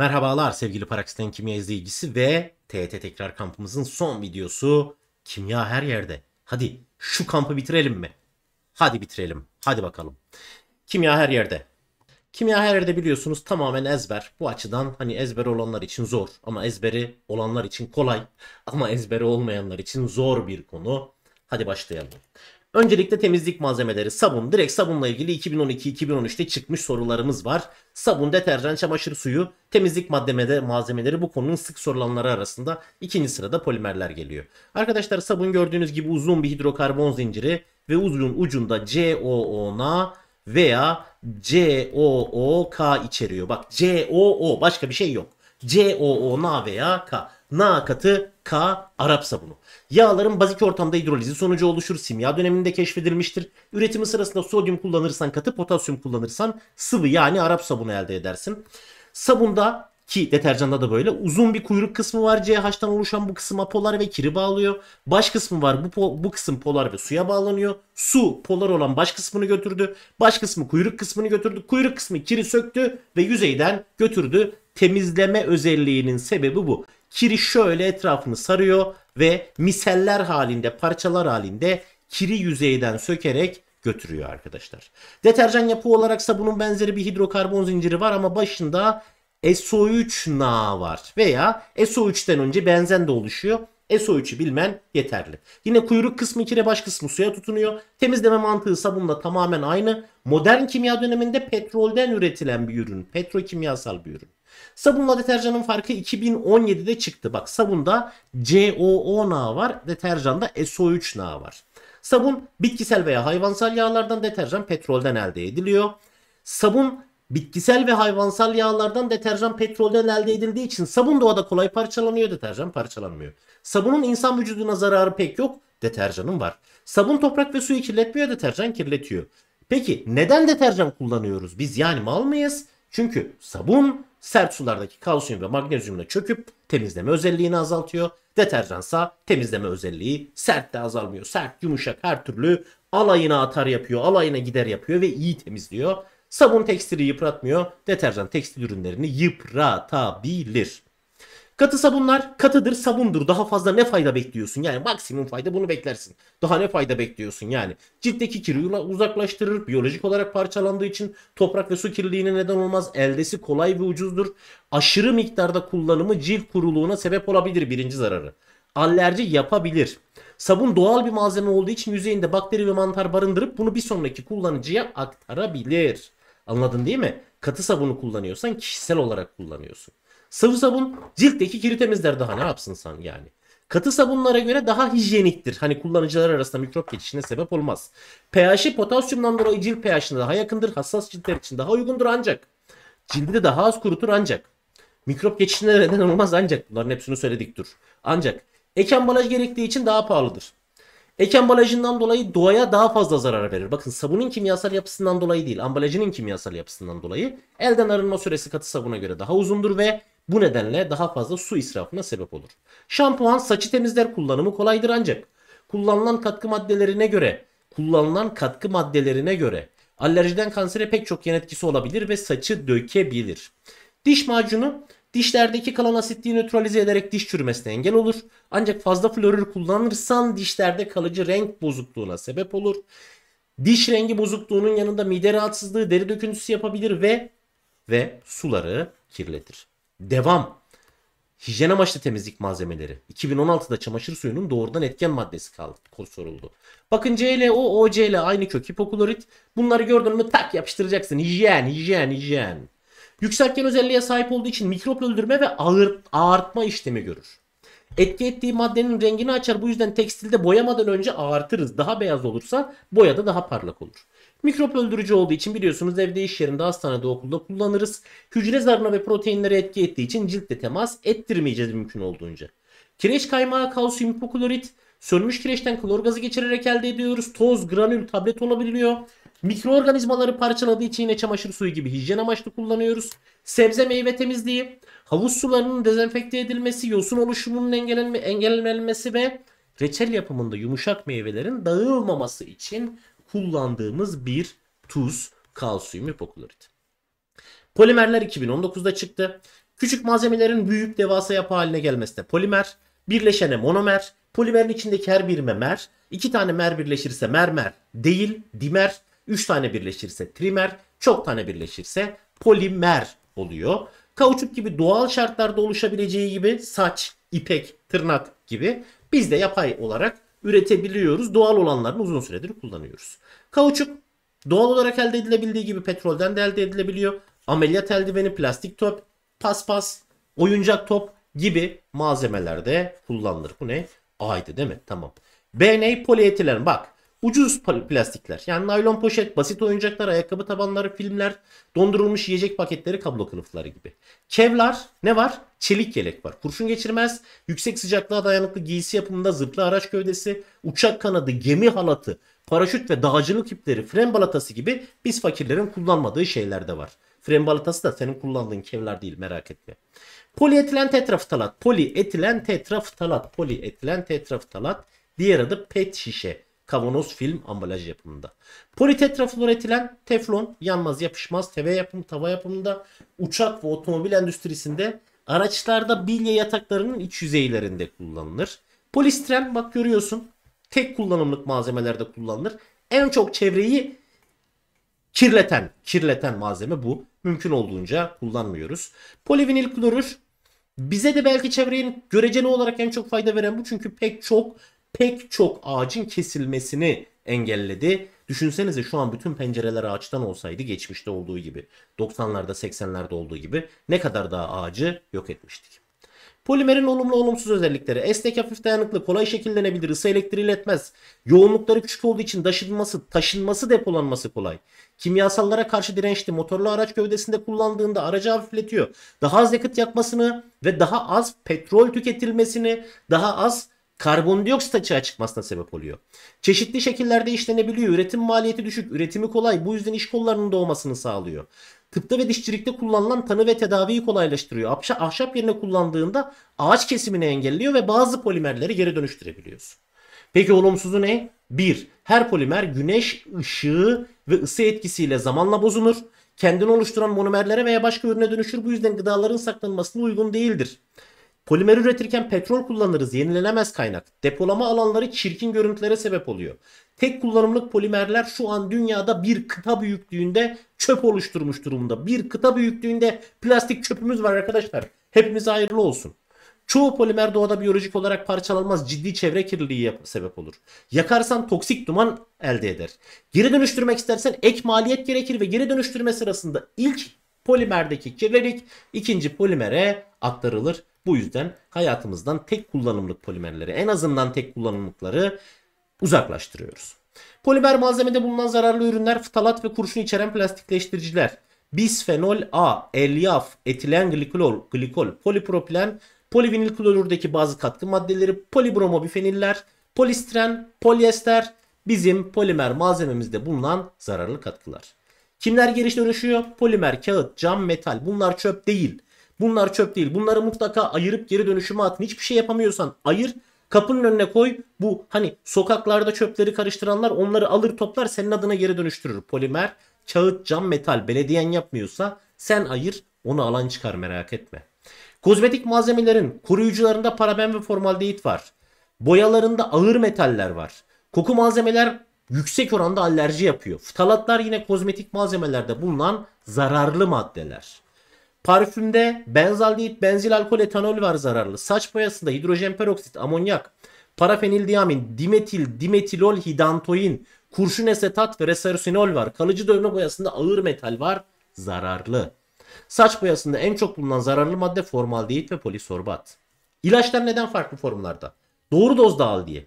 Merhabalar sevgili Paraksiten Kimya izleyicisi ve TET Tekrar kampımızın son videosu Kimya Her Yerde. Hadi şu kampı bitirelim mi? Hadi bitirelim. Hadi bakalım. Kimya Her Yerde. Kimya her yerde biliyorsunuz tamamen ezber. Bu açıdan hani ezber olanlar için zor ama ezberi olanlar için kolay ama ezberi olmayanlar için zor bir konu. Hadi başlayalım. Öncelikle temizlik malzemeleri sabun. Direkt sabunla ilgili 2012-2013'te çıkmış sorularımız var. Sabun, deterjan, çamaşır suyu, temizlik malzemede, malzemeleri bu konunun sık sorulanları arasında ikinci sırada polimerler geliyor. Arkadaşlar sabun gördüğünüz gibi uzun bir hidrokarbon zinciri ve uzun ucunda COO'na veya COOK içeriyor. Bak COO başka bir şey yok. COO'na veya K. Na katı K Arap sabunu. Yağların bazik ortamda hidrolizi sonucu oluşur. Simya döneminde keşfedilmiştir. Üretimi sırasında sodyum kullanırsan katı potasyum kullanırsan sıvı yani Arap sabunu elde edersin. Sabunda ki deterjanda da böyle uzun bir kuyruk kısmı var CH'tan oluşan bu kısma apolar ve kiri bağlıyor. Baş kısmı var bu, bu kısım polar ve suya bağlanıyor. Su polar olan baş kısmını götürdü. Baş kısmı kuyruk kısmını götürdü. Kuyruk kısmı kiri söktü ve yüzeyden götürdü temizleme özelliğinin sebebi bu. Kiri şöyle etrafını sarıyor ve miseller halinde, parçalar halinde kiri yüzeyden sökerek götürüyor arkadaşlar. Deterjan yapı olaraksa bunun benzeri bir hidrokarbon zinciri var ama başında SO3 na var veya SO3'ten önce benzen de oluşuyor. SO3'ü bilmen yeterli. Yine kuyruk kısmı kire baş kısmı suya tutunuyor. Temizleme mantığı sabunla tamamen aynı. Modern kimya döneminde petrolden üretilen bir ürün. Petrokimyasal bir ürün. Sabunla deterjanın farkı 2017'de çıktı. Bak sabunda COO nağı var, deterjanda SO3 nağı var. Sabun bitkisel veya hayvansal yağlardan, deterjan petrolden elde ediliyor. Sabun bitkisel ve hayvansal yağlardan, deterjan petrolden elde edildiği için sabun doğada kolay parçalanıyor, deterjan parçalanmıyor. Sabunun insan vücuduna zararı pek yok, deterjanın var. Sabun toprak ve suyu kirletmiyor, deterjan kirletiyor. Peki neden deterjan kullanıyoruz biz? Yani mal mıyız? Çünkü sabun sert sulardaki kalsiyum ve magnezyumla çöküp temizleme özelliğini azaltıyor. Deterjansa temizleme özelliği sert de azalmıyor. Sert, yumuşak her türlü alayına atar yapıyor, alayına gider yapıyor ve iyi temizliyor. Sabun tekstili yıpratmıyor. Deterjan tekstil ürünlerini yıpratabilir. Katı sabunlar katıdır, sabundur. Daha fazla ne fayda bekliyorsun? Yani maksimum fayda bunu beklersin. Daha ne fayda bekliyorsun yani? Ciltteki kiri uzaklaştırır. Biyolojik olarak parçalandığı için toprak ve su kirliliğine neden olmaz. Eldesi kolay ve ucuzdur. Aşırı miktarda kullanımı cilt kuruluğuna sebep olabilir birinci zararı. Alerji yapabilir. Sabun doğal bir malzeme olduğu için yüzeyinde bakteri ve mantar barındırıp bunu bir sonraki kullanıcıya aktarabilir. Anladın değil mi? Katı sabunu kullanıyorsan kişisel olarak kullanıyorsun. Sıvı sabun ciltteki kiri temizler daha ne yapsın sen yani. Katı sabunlara göre daha hijyeniktir. Hani kullanıcılar arasında mikrop geçişine sebep olmaz. pH'i potasyumdan dolayı cilt pH'ine daha yakındır. Hassas ciltler için daha uygundur ancak. Cildi de daha az kurutur ancak. Mikrop geçişine neden olmaz ancak. Bunların hepsini söyledik dur. Ancak ek ambalaj gerektiği için daha pahalıdır. Ek ambalajından dolayı doğaya daha fazla zarar verir. Bakın sabunun kimyasal yapısından dolayı değil, ambalajının kimyasal yapısından dolayı elden arınma süresi katı sabuna göre daha uzundur ve bu nedenle daha fazla su israfına sebep olur. Şampuan saçı temizler kullanımı kolaydır ancak kullanılan katkı maddelerine göre kullanılan katkı maddelerine göre alerjiden kansere pek çok yan etkisi olabilir ve saçı dökebilir. Diş macunu dişlerdeki kalan asitliği nötralize ederek diş çürümesine engel olur. Ancak fazla florür kullanırsan dişlerde kalıcı renk bozukluğuna sebep olur. Diş rengi bozukluğunun yanında mide rahatsızlığı, deri döküntüsü yapabilir ve ve suları kirletir. Devam. Hijyen amaçlı temizlik malzemeleri. 2016'da çamaşır suyunun doğrudan etken maddesi kaldı, soruldu. Bakın CLO, OCl aynı kök hipoklorit. Bunları gördün mü tak yapıştıracaksın. Hijyen, hijyen, hijyen. Yükseltgen özelliğe sahip olduğu için mikrop öldürme ve ağır, ağartma işlemi görür. Etki ettiği maddenin rengini açar. Bu yüzden tekstilde boyamadan önce ağartırız. Daha beyaz olursa boyada daha parlak olur. Mikrop öldürücü olduğu için biliyorsunuz evde, iş yerinde, hastanede, okulda kullanırız. Hücre zarına ve proteinlere etki ettiği için ciltle temas ettirmeyeceğiz mümkün olduğunca. Kireç kaymağı, kalsiyum hipoklorit, sönmüş kireçten klor gazı geçirerek elde ediyoruz. Toz, granül, tablet olabiliyor. Mikroorganizmaları parçaladığı için yine çamaşır suyu gibi hijyen amaçlı kullanıyoruz. Sebze meyve temizliği, havuz sularının dezenfekte edilmesi, yosun oluşumunun engellenmesi ve reçel yapımında yumuşak meyvelerin dağılmaması için kullandığımız bir tuz kalsiyum hipoklorit. Polimerler 2019'da çıktı. Küçük malzemelerin büyük devasa yapı haline gelmesi polimer, birleşene monomer, polimerin içindeki her bir memer, iki tane mer birleşirse mermer değil dimer, üç tane birleşirse trimer, çok tane birleşirse polimer oluyor. Kauçuk gibi doğal şartlarda oluşabileceği gibi saç, ipek, tırnak gibi biz de yapay olarak üretebiliyoruz. Doğal olanlarını uzun süredir kullanıyoruz. Kauçuk doğal olarak elde edilebildiği gibi petrolden de elde edilebiliyor. Ameliyat eldiveni, plastik top, paspas, oyuncak top gibi malzemelerde kullanılır. Bu ne? A'ydı değil mi? Tamam. BNA polietilen bak Ucuz plastikler yani naylon poşet, basit oyuncaklar, ayakkabı tabanları, filmler, dondurulmuş yiyecek paketleri, kablo kılıfları gibi. Kevlar ne var? Çelik yelek var. Kurşun geçirmez, yüksek sıcaklığa dayanıklı giysi yapımında zırhlı araç gövdesi, uçak kanadı, gemi halatı, paraşüt ve dağcılık ipleri, fren balatası gibi biz fakirlerin kullanmadığı şeyler de var. Fren balatası da senin kullandığın kevlar değil merak etme. Polietilen tetraftalat, polietilen tetraftalat, polietilen tetraftalat diğer adı pet şişe kavanoz film ambalaj yapımında. Politetrafluoretilen teflon yanmaz yapışmaz teve yapım tava yapımında uçak ve otomobil endüstrisinde araçlarda bilye yataklarının iç yüzeylerinde kullanılır. Polistiren bak görüyorsun tek kullanımlık malzemelerde kullanılır. En çok çevreyi kirleten, kirleten malzeme bu. Mümkün olduğunca kullanmıyoruz. Polivinil klorür bize de belki çevrenin göreceli olarak en çok fayda veren bu. Çünkü pek çok pek çok ağacın kesilmesini engelledi. Düşünsenize şu an bütün pencereler ağaçtan olsaydı geçmişte olduğu gibi 90'larda 80'lerde olduğu gibi ne kadar daha ağacı yok etmiştik. Polimerin olumlu olumsuz özellikleri esnek hafif dayanıklı kolay şekillenebilir ısı elektriği iletmez. Yoğunlukları küçük olduğu için taşınması, taşınması depolanması kolay. Kimyasallara karşı dirençli motorlu araç gövdesinde kullandığında aracı hafifletiyor. Daha az yakıt yakmasını ve daha az petrol tüketilmesini daha az karbondioksit açığa çıkmasına sebep oluyor. Çeşitli şekillerde işlenebiliyor. Üretim maliyeti düşük, üretimi kolay. Bu yüzden iş kollarının doğmasını sağlıyor. Tıpta ve dişçilikte kullanılan tanı ve tedaviyi kolaylaştırıyor. Ahşap, ahşap yerine kullandığında ağaç kesimini engelliyor ve bazı polimerleri geri dönüştürebiliyoruz. Peki olumsuzu ne? 1. Her polimer güneş ışığı ve ısı etkisiyle zamanla bozulur. Kendini oluşturan monomerlere veya başka ürüne dönüşür. Bu yüzden gıdaların saklanmasına uygun değildir. Polimer üretirken petrol kullanırız. Yenilenemez kaynak. Depolama alanları çirkin görüntülere sebep oluyor. Tek kullanımlık polimerler şu an dünyada bir kıta büyüklüğünde çöp oluşturmuş durumda. Bir kıta büyüklüğünde plastik çöpümüz var arkadaşlar. Hepimize hayırlı olsun. Çoğu polimer doğada biyolojik olarak parçalanmaz ciddi çevre kirliliği sebep olur. Yakarsan toksik duman elde eder. Geri dönüştürmek istersen ek maliyet gerekir ve geri dönüştürme sırasında ilk polimerdeki kirlilik ikinci polimere aktarılır. Bu yüzden hayatımızdan tek kullanımlık polimerleri en azından tek kullanımlıkları uzaklaştırıyoruz. Polimer malzemede bulunan zararlı ürünler ftalat ve kurşun içeren plastikleştiriciler. Bisfenol A, elyaf, etilen glikol, glikol, polipropilen, polivinil klorürdeki bazı katkı maddeleri, polibromobifeniller, polistiren, polyester bizim polimer malzememizde bulunan zararlı katkılar. Kimler geri dönüşüyor? Polimer, kağıt, cam, metal bunlar çöp değil. Bunlar çöp değil. Bunları mutlaka ayırıp geri dönüşüme atın. Hiçbir şey yapamıyorsan ayır. Kapının önüne koy. Bu hani sokaklarda çöpleri karıştıranlar onları alır toplar senin adına geri dönüştürür. Polimer, kağıt, cam, metal belediyen yapmıyorsa sen ayır onu alan çıkar merak etme. Kozmetik malzemelerin koruyucularında paraben ve formaldehit var. Boyalarında ağır metaller var. Koku malzemeler yüksek oranda alerji yapıyor. Ftalatlar yine kozmetik malzemelerde bulunan zararlı maddeler. Parfümde benzaldehit, benzil alkol etanol var zararlı. Saç boyasında hidrojen peroksit, amonyak, parafenil diamin, dimetil, dimetilol hidantoin, kurşun esetat ve resersinol var. Kalıcı dövme boyasında ağır metal var zararlı. Saç boyasında en çok bulunan zararlı madde formaldehit ve polisorbat. İlaçlar neden farklı formlarda? Doğru dozda al diye.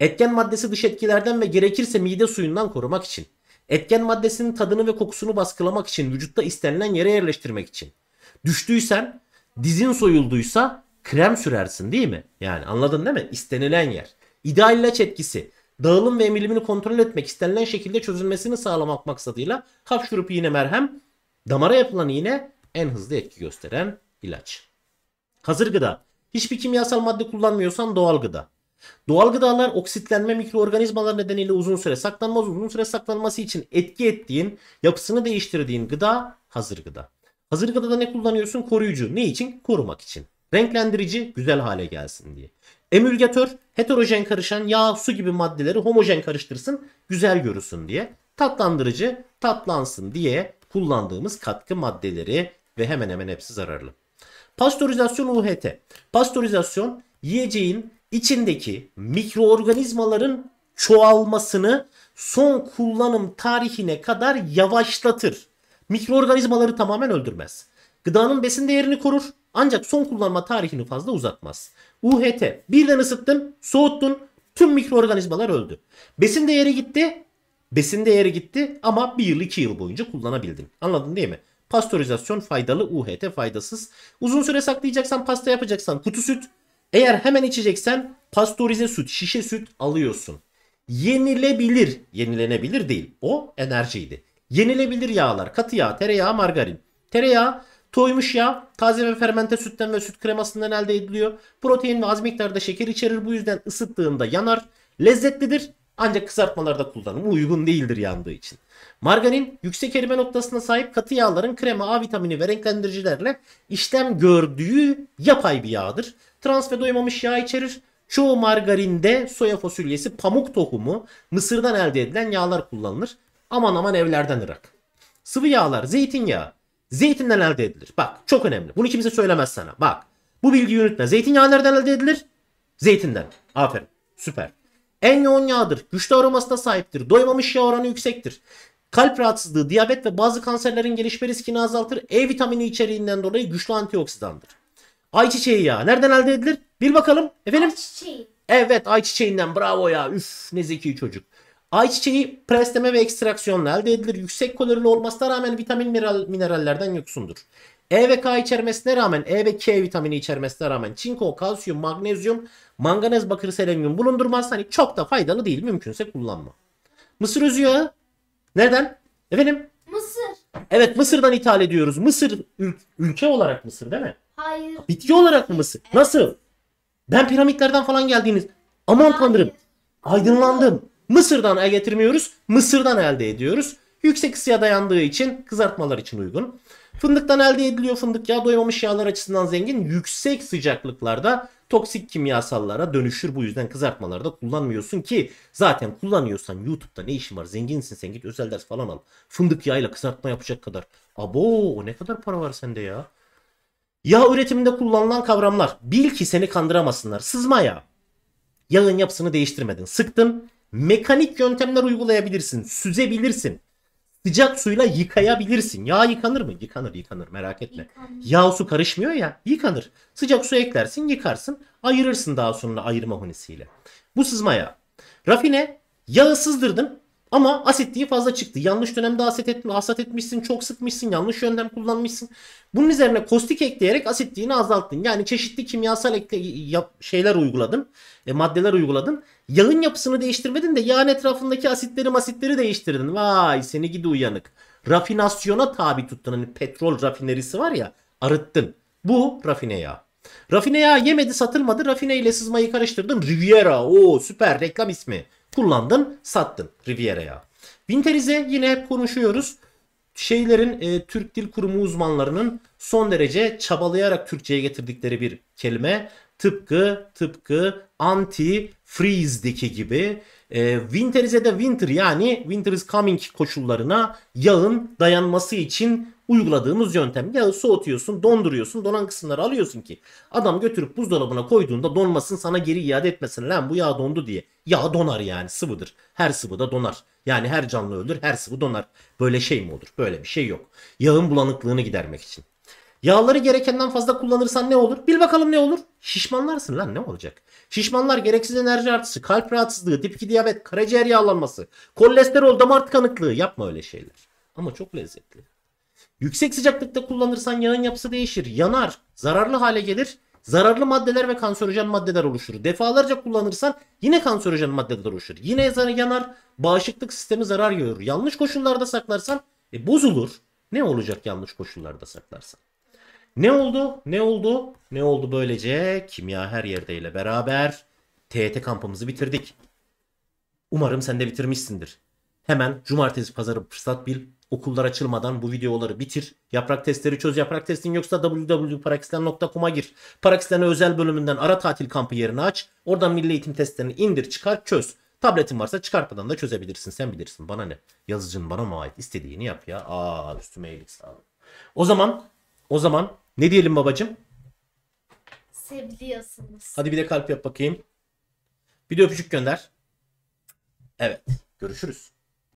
Etken maddesi dış etkilerden ve gerekirse mide suyundan korumak için. Etken maddesinin tadını ve kokusunu baskılamak için vücutta istenilen yere yerleştirmek için. Düştüysen dizin soyulduysa krem sürersin değil mi? Yani anladın değil mi? İstenilen yer. İdeal ilaç etkisi. Dağılım ve emilimini kontrol etmek istenilen şekilde çözülmesini sağlamak maksadıyla kapşurup iğne merhem damara yapılan iğne en hızlı etki gösteren ilaç. Hazır gıda. Hiçbir kimyasal madde kullanmıyorsan doğal gıda. Doğal gıdalar oksitlenme mikroorganizmalar nedeniyle uzun süre saklanmaz. Uzun süre saklanması için etki ettiğin, yapısını değiştirdiğin gıda hazır gıda. Hazır gıdada ne kullanıyorsun? Koruyucu. Ne için? Korumak için. Renklendirici güzel hale gelsin diye. Emülgatör heterojen karışan yağ, su gibi maddeleri homojen karıştırsın, güzel görürsün diye. Tatlandırıcı tatlansın diye kullandığımız katkı maddeleri ve hemen hemen hepsi zararlı. Pastörizasyon UHT. Pastörizasyon yiyeceğin içindeki mikroorganizmaların çoğalmasını son kullanım tarihine kadar yavaşlatır. Mikroorganizmaları tamamen öldürmez. Gıdanın besin değerini korur ancak son kullanma tarihini fazla uzatmaz. UHT birden ısıttın, soğuttun, tüm mikroorganizmalar öldü. Besin değeri gitti, besin değeri gitti ama bir yıl iki yıl boyunca kullanabildin. Anladın değil mi? Pastörizasyon faydalı, UHT faydasız. Uzun süre saklayacaksan, pasta yapacaksan kutu süt, eğer hemen içeceksen pastorize süt, şişe süt alıyorsun. Yenilebilir, yenilenebilir değil. O enerjiydi. Yenilebilir yağlar, katı yağ, tereyağı, margarin. Tereyağı Toymuş yağ taze ve fermente sütten ve süt kremasından elde ediliyor. Protein ve az miktarda şeker içerir bu yüzden ısıttığında yanar. Lezzetlidir ancak kızartmalarda kullanımı uygun değildir yandığı için. Margarin yüksek erime noktasına sahip katı yağların krema, A vitamini ve renklendiricilerle işlem gördüğü yapay bir yağdır. Trans ve doymamış yağ içerir. Çoğu margarinde soya fasulyesi, pamuk tohumu, mısırdan elde edilen yağlar kullanılır. Aman aman evlerden ırak. Sıvı yağlar, zeytinyağı. Zeytinden elde edilir. Bak çok önemli. Bunu kimse söylemez sana. Bak bu bilgiyi unutma. Zeytinyağı nereden elde edilir? Zeytinden. Aferin. Süper. En yoğun yağdır. Güçlü aromasına sahiptir. Doymamış yağ oranı yüksektir. Kalp rahatsızlığı, diyabet ve bazı kanserlerin gelişme riskini azaltır. E vitamini içeriğinden dolayı güçlü antioksidandır. Ayçiçeği yağı. Nereden elde edilir? Bir bakalım. Efendim? Ayçiçeği. Evet ayçiçeğinden bravo ya. Üf ne zeki çocuk. Ayçiçeği presleme ve ekstraksiyonla elde edilir. Yüksek kalorili olmasına rağmen vitamin mineral, minerallerden yoksundur. E ve K içermesine rağmen E ve K vitamini içermesine rağmen çinko, kalsiyum, magnezyum, manganez, bakır, selenyum bulundurmaz. Hani çok da faydalı değil. Mümkünse kullanma. Mısır özü yağı. Nereden? Efendim? Mısır. Evet Mısır'dan ithal ediyoruz. Mısır ül- ülke olarak Mısır değil mi? Hayır. Bitki olarak mı Mısır? Evet. Nasıl? Ben piramitlerden falan geldiğiniz aman Hayır. tanrım aydınlandım. Mısır'dan el getirmiyoruz. Mısır'dan elde ediyoruz. Yüksek ısıya dayandığı için kızartmalar için uygun. Fındıktan elde ediliyor fındık yağı doymamış yağlar açısından zengin. Yüksek sıcaklıklarda toksik kimyasallara dönüşür. Bu yüzden kızartmalarda kullanmıyorsun ki zaten kullanıyorsan YouTube'da ne işin var? Zenginsin sen git özel ders falan al. Fındık yağıyla kızartma yapacak kadar. Abo o ne kadar para var sende ya? Yağ üretiminde kullanılan kavramlar. Bil ki seni kandıramasınlar. Sızma yağı. Yağın yapısını değiştirmedin. Sıktın. Mekanik yöntemler uygulayabilirsin. Süzebilirsin sıcak suyla yıkayabilirsin. Yağ yıkanır mı? Yıkanır yıkanır merak etme. Yıkanır. Yağ su karışmıyor ya yıkanır. Sıcak su eklersin yıkarsın ayırırsın daha sonra ayırma hunisiyle. Bu sızma yağı. Rafine yağı sızdırdın. Ama asitliği fazla çıktı. Yanlış dönemde asit et, hasat etmişsin, çok sıkmışsın, yanlış yöntem kullanmışsın. Bunun üzerine kostik ekleyerek asitliğini azalttın. Yani çeşitli kimyasal ekle, yap, şeyler uyguladın, e, maddeler uyguladın. Yağın yapısını değiştirmedin de yağın etrafındaki asitleri masitleri değiştirdin. Vay seni gidi uyanık. Rafinasyona tabi tuttun. Hani petrol rafinerisi var ya arıttın. Bu rafine yağı. Rafine yağı yemedi satılmadı. Rafine ile sızmayı karıştırdın. Riviera o süper reklam ismi kullandın sattın Riviera'ya. Winteriz'e yine hep konuşuyoruz. Şeylerin e, Türk Dil Kurumu uzmanlarının son derece çabalayarak Türkçe'ye getirdikleri bir kelime. Tıpkı tıpkı anti freeze'deki gibi e, winterize de winter yani winter is coming koşullarına yağın dayanması için uyguladığımız yöntem. ya soğutuyorsun, donduruyorsun, donan kısımları alıyorsun ki adam götürüp buzdolabına koyduğunda donmasın sana geri iade etmesin lan bu yağ dondu diye. Ya donar yani sıvıdır. Her sıvı da donar. Yani her canlı ölür, her sıvı donar. Böyle şey mi olur? Böyle bir şey yok. Yağın bulanıklığını gidermek için. Yağları gerekenden fazla kullanırsan ne olur? Bil bakalım ne olur? Şişmanlarsın lan ne olacak? Şişmanlar gereksiz enerji artısı, kalp rahatsızlığı, tip 2 diyabet, karaciğer yağlanması, kolesterol, damar tıkanıklığı yapma öyle şeyler. Ama çok lezzetli. Yüksek sıcaklıkta kullanırsan yağın yapısı değişir, yanar, zararlı hale gelir. Zararlı maddeler ve kanserojen maddeler oluşur. Defalarca kullanırsan yine kanserojen maddeler oluşur. Yine yanar, bağışıklık sistemi zarar görür. Yanlış koşullarda saklarsan e, bozulur. Ne olacak yanlış koşullarda saklarsan? Ne oldu? Ne oldu? Ne oldu böylece? Kimya her yerde ile beraber TET kampımızı bitirdik. Umarım sen de bitirmişsindir hemen cumartesi pazarı fırsat bil. Okullar açılmadan bu videoları bitir. Yaprak testleri çöz. Yaprak testin yoksa www.parakistan.com'a gir. Pakistan'a özel bölümünden ara tatil kampı yerini aç. Oradan milli eğitim testlerini indir çıkar çöz. Tabletin varsa çıkartmadan da çözebilirsin. Sen bilirsin. Bana ne? Yazıcın bana mı ait? İstediğini yap ya. Aa üstüme iyilik sağ olun. O zaman o zaman ne diyelim babacım? Seviliyorsunuz. Hadi bir de kalp yap bakayım. Video de öpücük gönder. Evet. Görüşürüz.